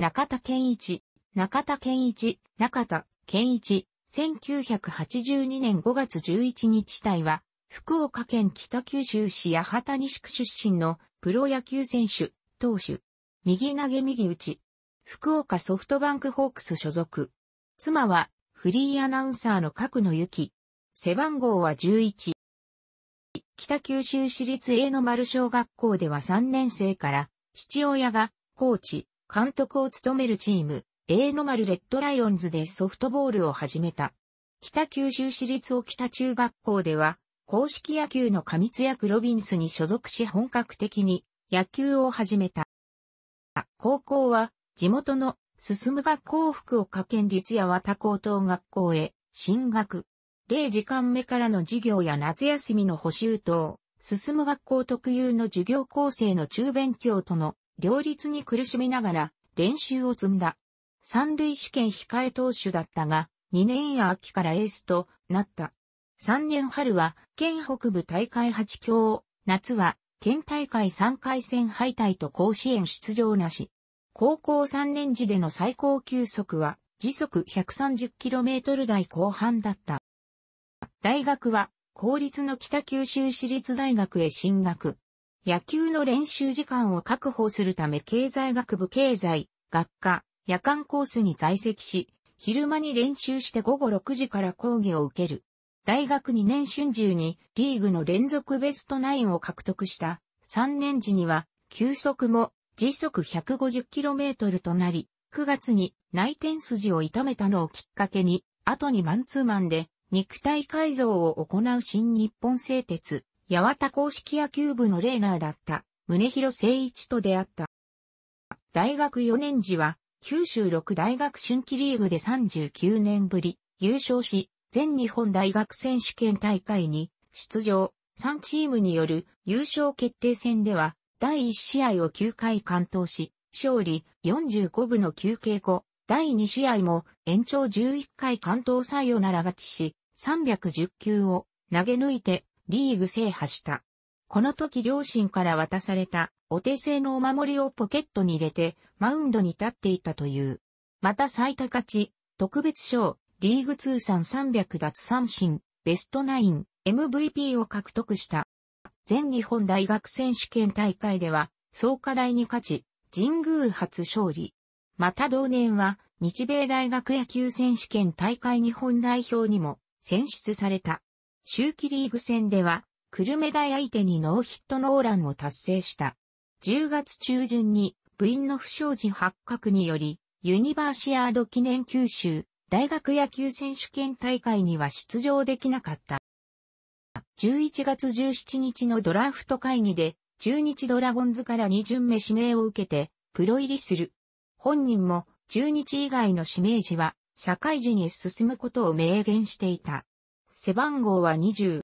中田健一、中田健一、中田健一、1982年5月11日隊は、福岡県北九州市八幡西区出身のプロ野球選手、投手。右投げ右打ち。福岡ソフトバンクホークス所属。妻はフリーアナウンサーの角野由紀。背番号は11。北九州市立 A の丸小学校では3年生から父親がコーチ、監督を務めるチーム、A の丸レッドライオンズでソフトボールを始めた。北九州市立沖田中学校では、公式野球の過密役ロビンスに所属し本格的に野球を始めた。高校は地元の進む学校福岡県立八幡高等学校へ進学。0時間目からの授業や夏休みの補習等、進む学校特有の授業構成の中勉強との両立に苦しみながら練習を積んだ。三塁試験控え投手だったが、2年秋からエースとなった。3年春は県北部大会8強、夏は県大会3回戦敗退と甲子園出場なし。高校3年時での最高球速は時速 130km 台後半だった。大学は公立の北九州市立大学へ進学。野球の練習時間を確保するため経済学部経済学科夜間コースに在籍し、昼間に練習して午後6時から講義を受ける。大学2年春秋にリーグの連続ベストナインを獲得した3年時には球速も時速 150km となり、9月に内転筋を痛めたのをきっかけに、後にマンツーマンで肉体改造を行う新日本製鉄八幡公式野球部のレーナーだった宗広誠一と出会った。大学4年時は、九州六大学春季リーグで39年ぶり、優勝し、全日本大学選手権大会に出場、3チームによる優勝決定戦では、第1試合を9回完投し、勝利45部の休憩後、第2試合も延長11回関東サヨナラ勝ちし、310球を投げ抜いてリーグ制覇した。この時両親から渡されたお手製のお守りをポケットに入れてマウンドに立っていたという。また最多勝ち、特別賞、リーグ通算300奪三振、ベストナイン、MVP を獲得した。全日本大学選手権大会では、創価大に勝ち、神宮初勝利。また同年は、日米大学野球選手権大会日本代表にも選出された。秋季リーグ戦では、クルメ大相手にノーヒットノーランを達成した。10月中旬に部員の不祥事発覚により、ユニバーシアード記念九州大学野球選手権大会には出場できなかった。11月17日のドラフト会議で、中日ドラゴンズから2巡目指名を受けて、プロ入りする。本人も、中日以外の指名時は、社会人へ進むことを明言していた。背番号は20。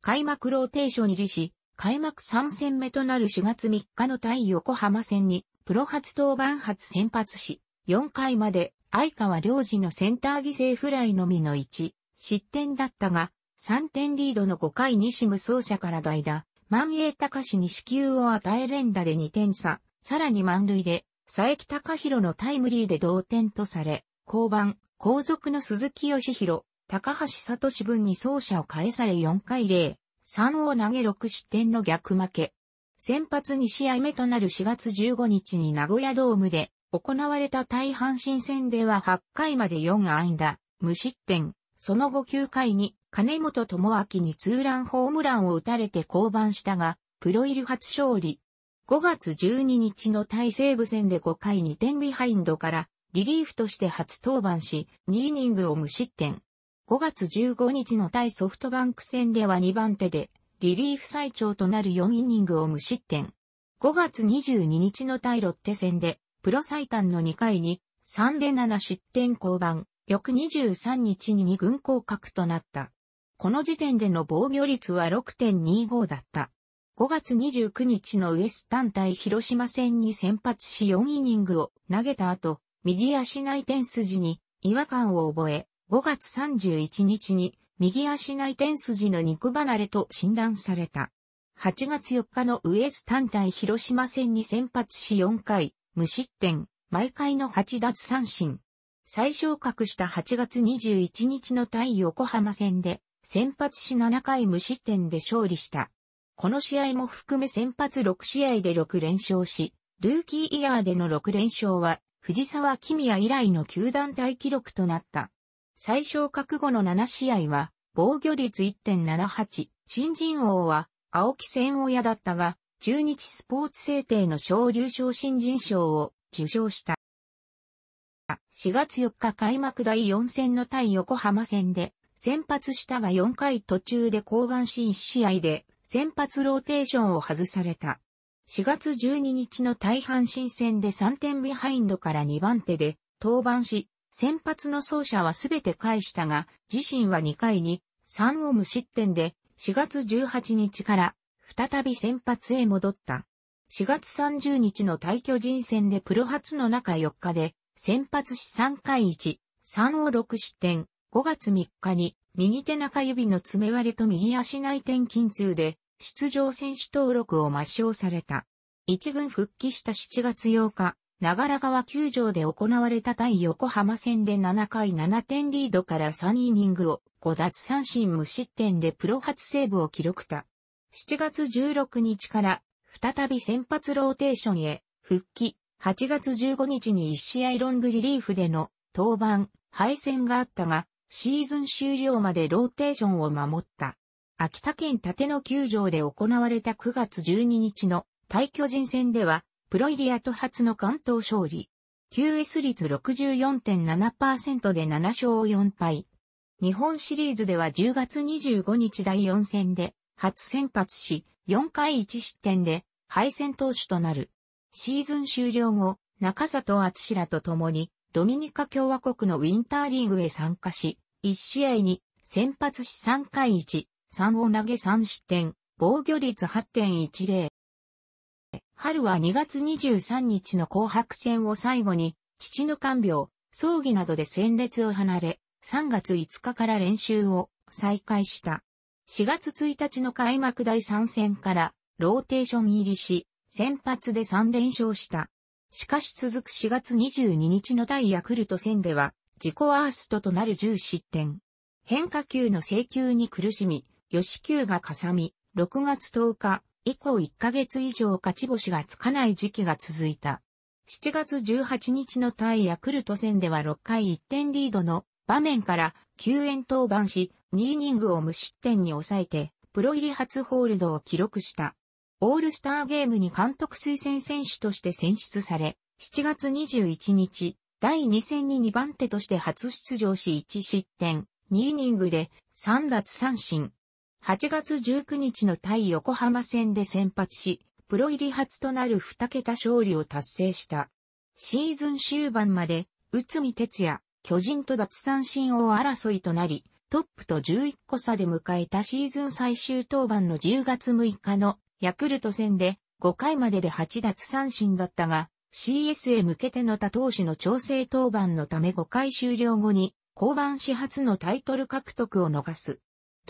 開幕ローテーション入りし、開幕3戦目となる4月3日の対横浜戦に、プロ初登板初先発し、4回まで相川良二のセンター犠牲フライのみの1、失点だったが、3点リードの5回西無走者から代打、万栄隆に支給を与え連打で2点差、さらに満塁で、佐伯隆弘のタイムリーで同点とされ、降番、後続の鈴木義弘、高橋聡分に走者を返され4回0、3を投げ6失点の逆負け。先発2試合目となる4月15日に名古屋ドームで行われた対阪神戦では8回まで4安打、無失点。その後9回に金本智明にツーランホームランを打たれて降板したが、プロ入り初勝利。5月12日の対西武戦で5回2点ビハインドからリリーフとして初登板し、2イニングを無失点。5月15日の対ソフトバンク戦では2番手で、リリーフ最長となる4イニングを無失点。5月22日の対ロッテ戦で、プロ最短の2回に、3で7失点降板、翌23日に2軍降格となった。この時点での防御率は6.25だった。5月29日のウエスタン対広島戦に先発し4イニングを投げた後、右足内転筋に違和感を覚え、5月31日に右足内転筋の肉離れと診断された。8月4日のウエスタン対広島戦に先発し4回、無失点、毎回の8奪三振。最昇格した8月21日の対横浜戦で、先発し7回無失点で勝利した。この試合も含め先発6試合で6連勝し、ルーキーイヤーでの6連勝は、藤沢君也以来の球団大記録となった。最小覚悟の7試合は、防御率1.78、新人王は、青木千親だったが、中日スポーツ制定の小流賞新人賞を受賞した。4月4日開幕第4戦の対横浜戦で、先発したが4回途中で降板し1試合で、先発ローテーションを外された。4月12日の大阪新戦で3点ビハインドから2番手で、登板し、先発の走者はすべて返したが、自身は2回に3を無失点で4月18日から再び先発へ戻った。4月30日の退巨人戦でプロ初の中4日で先発し3回1、3を6失点、5月3日に右手中指の爪割れと右足内転筋痛で出場選手登録を抹消された。一軍復帰した7月8日、長良川球場で行われた対横浜戦で7回7点リードから3イニングを5奪三振無失点でプロ初セーブを記録た。7月16日から再び先発ローテーションへ復帰、8月15日に1試合ロングリリーフでの登板、敗戦があったが、シーズン終了までローテーションを守った。秋田県立野球場で行われた9月12日の対巨人戦では、プロイリアと初の関東勝利。QS 率64.7%で7勝4敗。日本シリーズでは10月25日第4戦で初先発し、4回1失点で敗戦投手となる。シーズン終了後、中里敦らと共にドミニカ共和国のウィンターリーグへ参加し、1試合に先発し3回1、3を投げ3失点、防御率8.10。春は2月23日の紅白戦を最後に、父の看病、葬儀などで戦列を離れ、3月5日から練習を再開した。4月1日の開幕第3戦から、ローテーション入りし、先発で3連勝した。しかし続く4月22日の対ヤクルト戦では、自己ワーストとなる10失点。変化球の請求に苦しみ、吉球がかさみ、6月10日、以降1ヶ月以上勝ち星がつかない時期が続いた。7月18日の対ヤクルト戦では6回1点リードの場面から救援登板し、2イニングを無失点に抑えて、プロ入り初ホールドを記録した。オールスターゲームに監督推薦選手として選出され、7月21日、第2戦に2番手として初出場し1失点、2イニングで3奪三振、8月19日の対横浜戦で先発し、プロ入り初となる2桁勝利を達成した。シーズン終盤まで、内海哲也、巨人と脱三振王争いとなり、トップと11個差で迎えたシーズン最終登板の10月6日のヤクルト戦で5回までで8奪三振だったが、CS へ向けての他投手の調整登板のため5回終了後に、降板始発のタイトル獲得を逃す。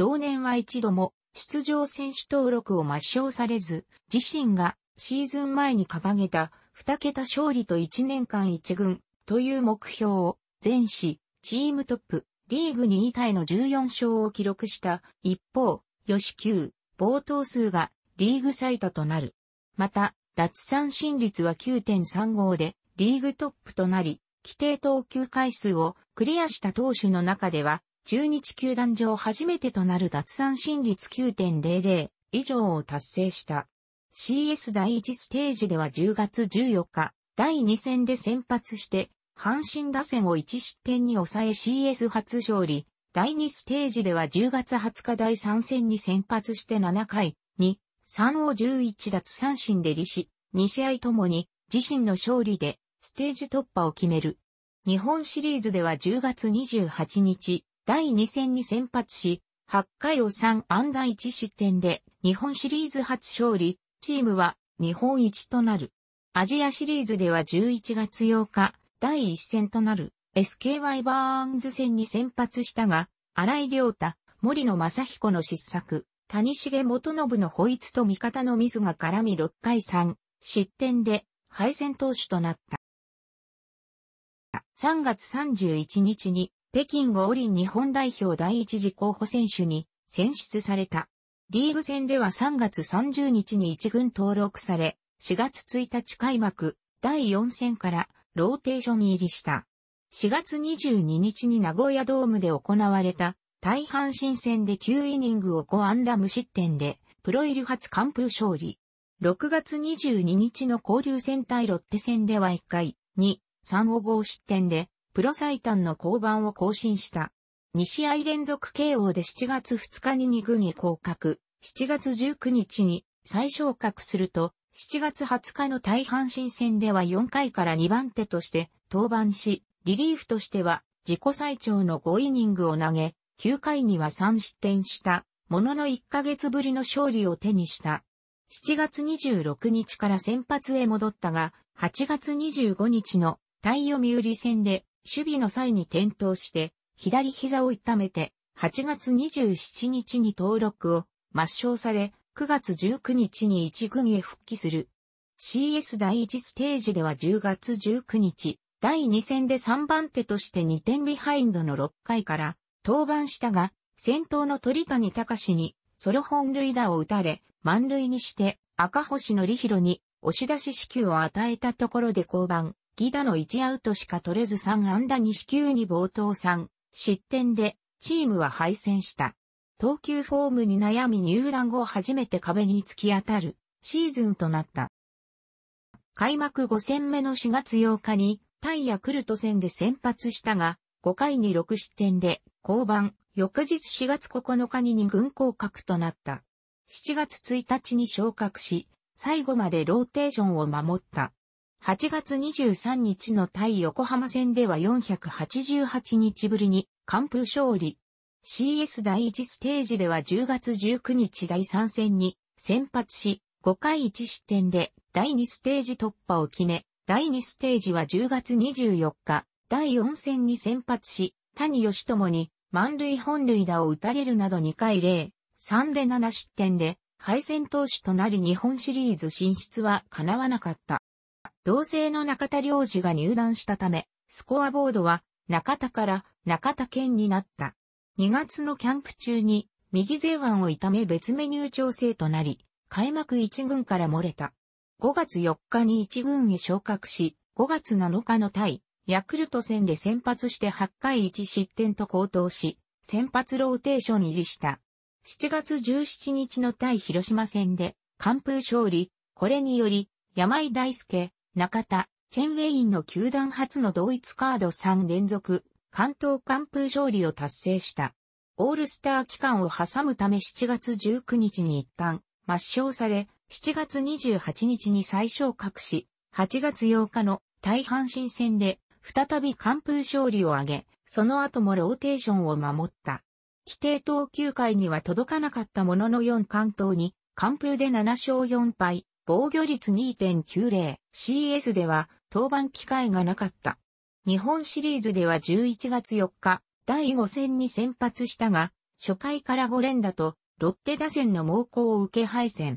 同年は一度も出場選手登録を抹消されず、自身がシーズン前に掲げた2桁勝利と1年間1軍という目標を全市、チームトップ、リーグ2位タイの14勝を記録した一方、吉球、冒頭数がリーグ最多となる。また、脱三振率は9.35でリーグトップとなり、規定投球回数をクリアした投手の中では中日球団上初めてとなる脱三振率9.00以上を達成した。CS 第1ステージでは10月14日、第2戦で先発して、阪神打線を1失点に抑え CS 初勝利。第2ステージでは10月20日第3戦に先発して7回、2、3を11脱三振で利し、2試合ともに自身の勝利でステージ突破を決める。日本シリーズでは10月28日、第2戦に先発し、8回を3安打1失点で日本シリーズ初勝利、チームは日本一となる。アジアシリーズでは11月8日、第1戦となる SKY バーンズ戦に先発したが、荒井良太、森野正彦の失策、谷重元信の保一と味方のミスが絡み6回3、失点で敗戦投手となった。3月31日に北京五輪日本代表第一次候補選手に選出された。リーグ戦では3月30日に一軍登録され、4月1日開幕、第4戦からローテーション入りした。4月22日に名古屋ドームで行われた大阪新戦で9イニングを5ンダ無失点で、プロ入り初完封勝利。6月22日の交流戦対ロッテ戦では1回、2、3を5失点で、プロ最短の降板を更新した。2試合連続 KO で7月2日に2軍に降格、7月19日に再昇格すると、7月20日の大阪新戦では4回から2番手として登板し、リリーフとしては自己最長の5イニングを投げ、9回には3失点した、ものの1ヶ月ぶりの勝利を手にした。7月26日から先発へ戻ったが、8月25日の対読売戦で守備の際に転倒して、左膝を痛めて、8月27日に登録を抹消され、9月19日に一軍へ復帰する。CS 第1ステージでは10月19日、第2戦で3番手として2点ビハインドの6回から登板したが、先頭の鳥谷隆にソロ本塁打を打たれ、満塁にして赤星の則弘に押し出し支給を与えたところで降板。ギダの1アウトしか取れず3安打2四球に冒頭3失点でチームは敗戦した。投球フォームに悩み入団後初めて壁に突き当たるシーズンとなった。開幕5戦目の4月8日にタイヤクルト戦で先発したが、5回に6失点で降板、翌日4月9日に2軍降格となった。7月1日に昇格し、最後までローテーションを守った。8月23日の対横浜戦では488日ぶりに完封勝利。CS 第1ステージでは10月19日第3戦に先発し、5回1失点で第2ステージ突破を決め、第2ステージは10月24日、第4戦に先発し、谷義智に満塁本塁打を打たれるなど2回0、3で7失点で敗戦投手となり日本シリーズ進出は叶わなかった。同性の中田良二が入団したため、スコアボードは中田から中田健になった。2月のキャンプ中に右前腕を痛め別メニュー調整となり、開幕1軍から漏れた。5月4日に1軍へ昇格し、5月7日の対、ヤクルト戦で先発して8回1失点と高騰し、先発ローテーション入りした。7月17日の対広島戦で、完封勝利、これにより、山井大輔、中田、チェンウェインの球団初の同一カード3連続、関東完封勝利を達成した。オールスター期間を挟むため7月19日に一旦抹消され、7月28日に最小格し、8月8日の大阪新戦で再び完封勝利を挙げ、その後もローテーションを守った。規定投球回には届かなかったものの4関東に、完封で7勝4敗、防御率2.90、CS では登板機会がなかった。日本シリーズでは11月4日、第5戦に先発したが、初回から5連打と、ロッテ打線の猛攻を受け敗戦。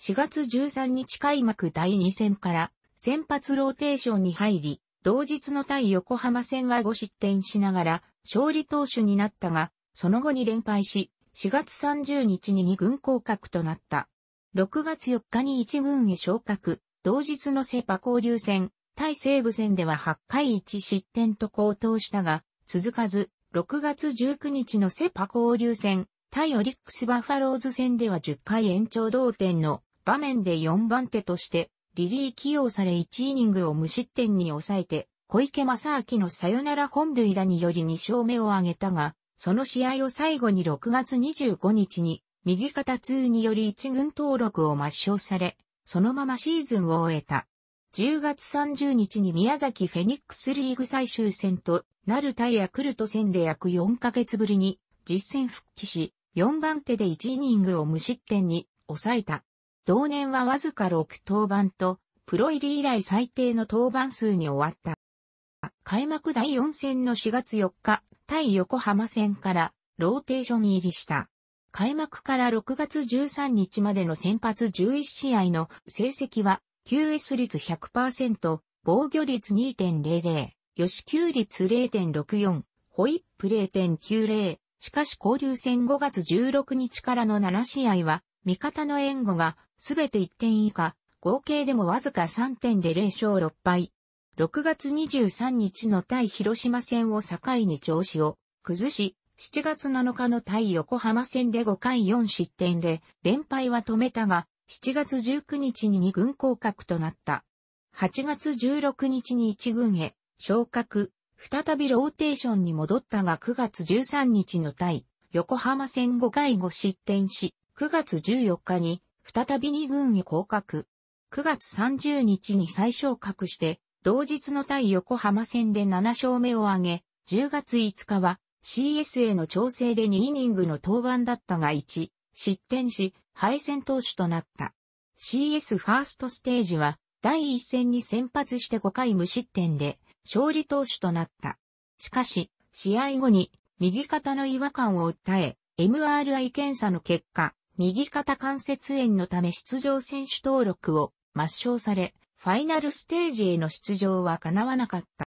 4月13日開幕第2戦から、先発ローテーションに入り、同日の対横浜戦は5失点しながら、勝利投手になったが、その後に連敗し、4月30日に2軍降格となった。6月4日に1軍へ昇格、同日のセパ交流戦、対西武戦では8回1失点と高騰したが、続かず、6月19日のセパ交流戦、対オリックスバファローズ戦では10回延長同点の場面で4番手として、リリー起用され1イニングを無失点に抑えて、小池正明のサヨナラ本塁打により2勝目を挙げたが、その試合を最後に6月25日に右肩痛により一軍登録を抹消され、そのままシーズンを終えた。10月30日に宮崎フェニックスリーグ最終戦となる対ヤクルト戦で約4ヶ月ぶりに実戦復帰し、4番手で1イニングを無失点に抑えた。同年はわずか6登板と、プロ入り以来最低の登板数に終わった。開幕第4戦の4月4日、対横浜戦からローテーション入りした。開幕から6月13日までの先発11試合の成績は、QS 率100%、防御率2.00、吉球率0.64、ホイップ0.90。しかし交流戦5月16日からの7試合は、味方の援護がすべて1点以下、合計でもわずか3点で0勝6敗。6月23日の対広島戦を境に調子を崩し、7月7日の対横浜戦で5回4失点で連敗は止めたが、7月19日に2軍降格となった。8月16日に1軍へ昇格、再びローテーションに戻ったが9月13日の対横浜戦5回5失点し、9月14日に再び2軍へ降格。9月30日に再昇格して、同日の対横浜戦で7勝目を挙げ、10月5日は CS への調整で2イニングの登板だったが1、失点し、敗戦投手となった。CS ファーストステージは、第1戦に先発して5回無失点で、勝利投手となった。しかし、試合後に、右肩の違和感を訴え、MRI 検査の結果、右肩関節炎のため出場選手登録を抹消され、ファイナルステージへの出場は叶わなかった。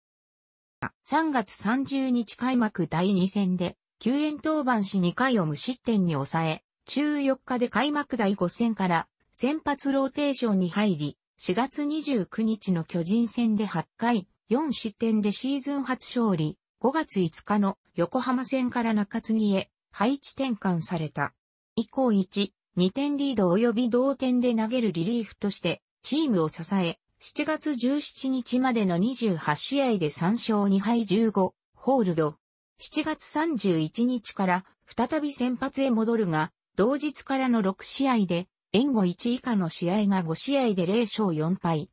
3月30日開幕第2戦で、救援登板し2回を無失点に抑え、中4日で開幕第5戦から先発ローテーションに入り、4月29日の巨人戦で8回、4失点でシーズン初勝利、5月5日の横浜戦から中継ぎへ配置転換された。以降1、2点リード及び同点で投げるリリーフとして、チームを支え、7月17日までの28試合で3勝2敗15、ホールド。7月31日から再び先発へ戻るが、同日からの6試合で、援護1以下の試合が5試合で0勝4敗。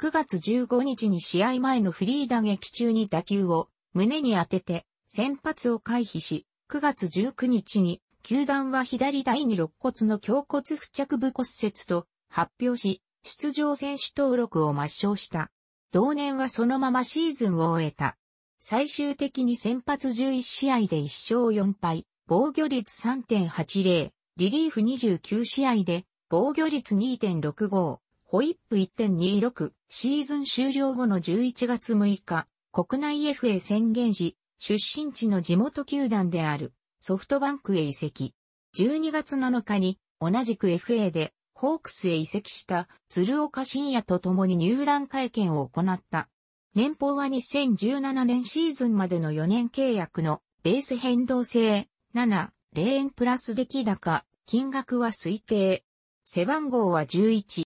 9月15日に試合前のフリー打撃中に打球を胸に当てて先発を回避し、9月19日に球団は左第二肋骨の胸骨付着部骨折と発表し、出場選手登録を抹消した。同年はそのままシーズンを終えた。最終的に先発11試合で1勝4敗、防御率3.80、リリーフ29試合で防御率2.65、ホイップ1.26、シーズン終了後の11月6日、国内 FA 宣言時、出身地の地元球団であるソフトバンクへ移籍。12月7日に同じく FA でホークスへ移籍した鶴岡信也と共に入団会見を行った。年俸は2017年シーズンまでの4年契約のベース変動制7、0円プラス出来高、金額は推定。背番号は11。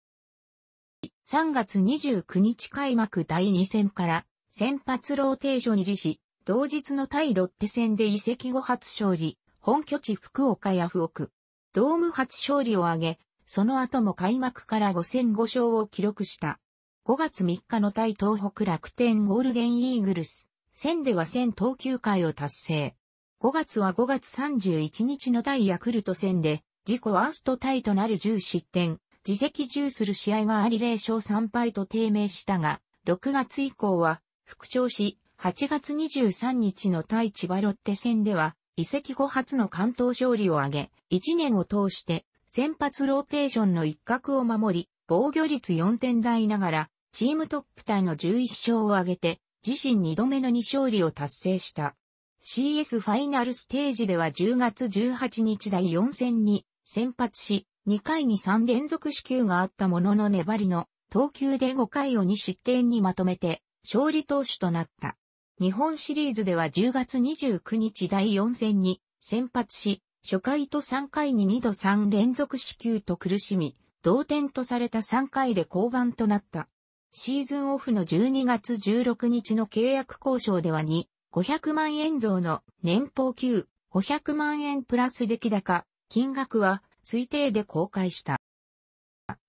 3月29日開幕第2戦から先発ローテーション入りし、同日の対ロッテ戦で移籍後初勝利、本拠地福岡やフオク。ドーム初勝利を挙げ、その後も開幕から5戦5勝を記録した。5月3日の対東北楽天ゴールデンイーグルス、戦では戦投球回を達成。5月は5月31日の対ヤクルト戦で、自己ワーストタイとなる10失点、自責10する試合があり0勝3敗と低迷したが、6月以降は復調し、8月23日の対千葉ロッテ戦では、移籍後初の関東勝利を挙げ、1年を通して先発ローテーションの一角を守り、防御率4点台ながら、チームトップタイの11勝を挙げて、自身2度目の2勝利を達成した。CS ファイナルステージでは10月18日第4戦に先発し、2回に3連続支給があったものの粘りの投球で5回を2失点にまとめて勝利投手となった。日本シリーズでは10月29日第4戦に先発し、初回と3回に2度3連続死球と苦しみ、同点とされた3回で降板となった。シーズンオフの12月16日の契約交渉では2、500万円増の年俸級、500万円プラス出来高、金額は推定で公開した。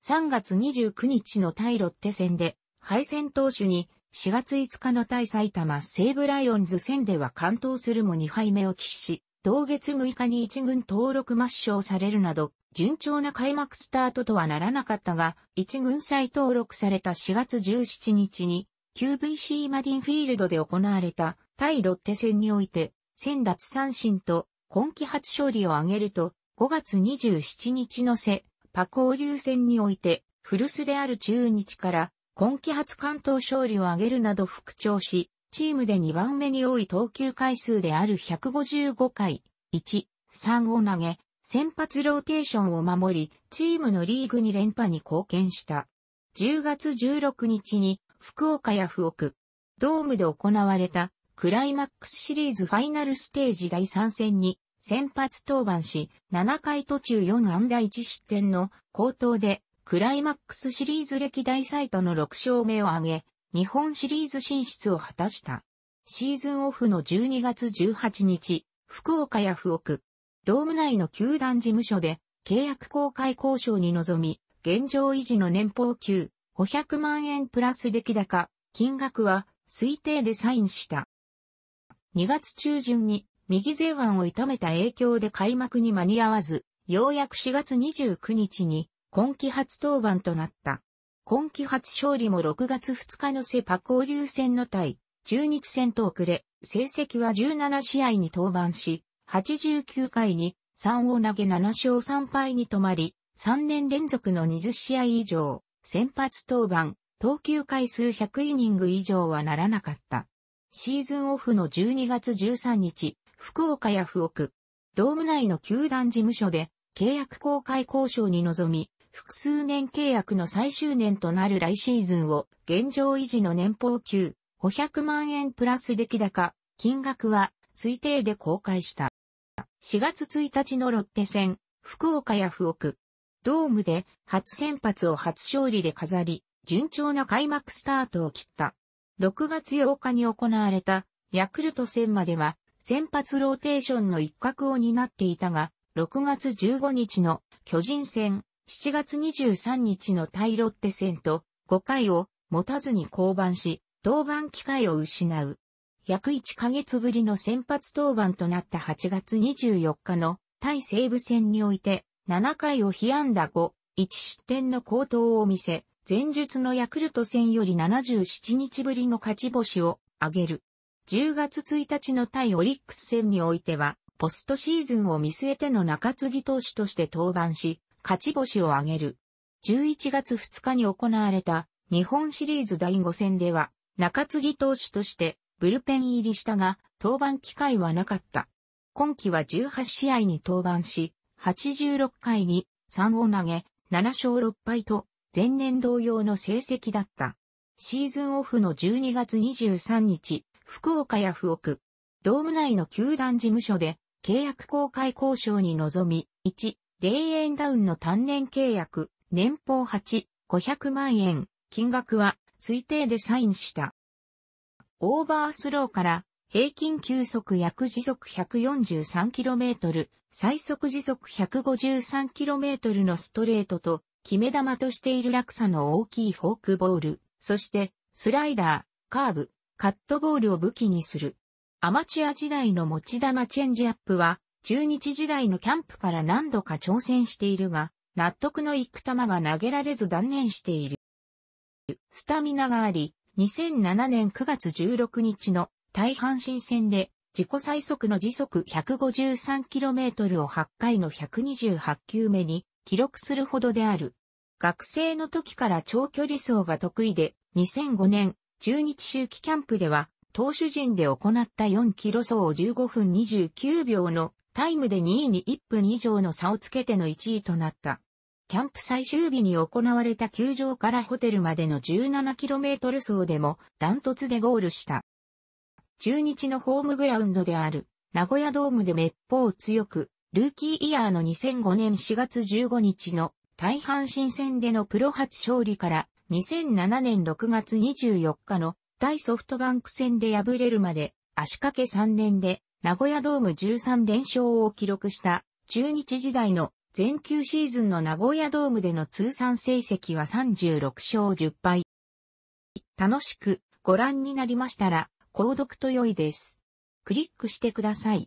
3月29日の対ロッテ戦で敗戦投手に4月5日の対埼玉西武ライオンズ戦では完投するも2敗目を喫し、同月6日に一軍登録抹消されるなど、順調な開幕スタートとはならなかったが、一軍再登録された4月17日に、QVC マディンフィールドで行われた対ロッテ戦において、1000奪三振と今季初勝利を挙げると、5月27日の瀬、パ交流戦において、古巣である中日から今季初関東勝利を挙げるなど復調し、チームで2番目に多い投球回数である155回、1、3を投げ、先発ローテーションを守り、チームのリーグに連覇に貢献した。10月16日に、福岡やフオク、ドームで行われた、クライマックスシリーズファイナルステージ第3戦に、先発登板し、7回途中4安打1失点の好投で、クライマックスシリーズ歴代最多の6勝目を挙げ、日本シリーズ進出を果たした。シーズンオフの12月18日、福岡や福岡、ドーム内の球団事務所で契約公開交渉に臨み、現状維持の年俸給500万円プラス出来高、金額は推定でサインした。2月中旬に右前腕を痛めた影響で開幕に間に合わず、ようやく4月29日に今季初登板となった。今季初勝利も6月2日のセパ交流戦の対、中日戦と遅れ、成績は17試合に登板し、89回に3を投げ7勝3敗に止まり、3年連続の20試合以上、先発登板、投球回数100イニング以上はならなかった。シーズンオフの12月13日、福岡や福岡、ドーム内の球団事務所で契約公開交渉に臨み、複数年契約の最終年となる来シーズンを現状維持の年俸給500万円プラス出来高、金額は推定で公開した。4月1日のロッテ戦、福岡や福岡、ドームで初先発を初勝利で飾り、順調な開幕スタートを切った。6月8日に行われたヤクルト戦までは先発ローテーションの一角を担っていたが、6月15日の巨人戦7月23日の対ロッテ戦と5回を持たずに降板し、登板機会を失う。約1ヶ月ぶりの先発登板となった8月24日の対西武戦において、7回を被安打5、1失点の高騰を見せ、前述のヤクルト戦より77日ぶりの勝ち星を挙げる。10月1日の対オリックス戦においては、ポストシーズンを見据えての中継ぎ投手として登板し、勝ち星を挙げる。11月2日に行われた日本シリーズ第5戦では中継ぎ投手としてブルペン入りしたが登板機会はなかった。今季は18試合に登板し、86回に3を投げ、7勝6敗と前年同様の成績だった。シーズンオフの12月23日、福岡や福岡、ドーム内の球団事務所で契約公開交渉に臨み、1、レイエンダウンの単年契約、年俸8、500万円、金額は推定でサインした。オーバースローから平均球速約時速 143km、最速時速 153km のストレートと、決め球としている落差の大きいフォークボール、そしてスライダー、カーブ、カットボールを武器にする。アマチュア時代の持ち球チェンジアップは中日時代のキャンプから何度か挑戦しているが、納得のいく球が投げられず断念している。スタミナがあり、2007年9月16日の大阪神戦で自己最速の時速 153km を8回の128球目に記録するほどである。学生の時から長距離走が得意で、2005年中日周期キャンプでは投手陣で行った4キロ走を15分29秒のタイムで2位に1分以上の差をつけての1位となった。キャンプ最終日に行われた球場からホテルまでの 17km 走でもダントツでゴールした。中日のホームグラウンドである名古屋ドームで滅法強く、ルーキーイヤーの2005年4月15日の大阪新戦でのプロ初勝利から2007年6月24日の大ソフトバンク戦で敗れるまで足掛け3年で名古屋ドーム13連勝を記録した中日時代の全球シーズンの名古屋ドームでの通算成績は36勝10敗。楽しくご覧になりましたら、購読と良いです。クリックしてください。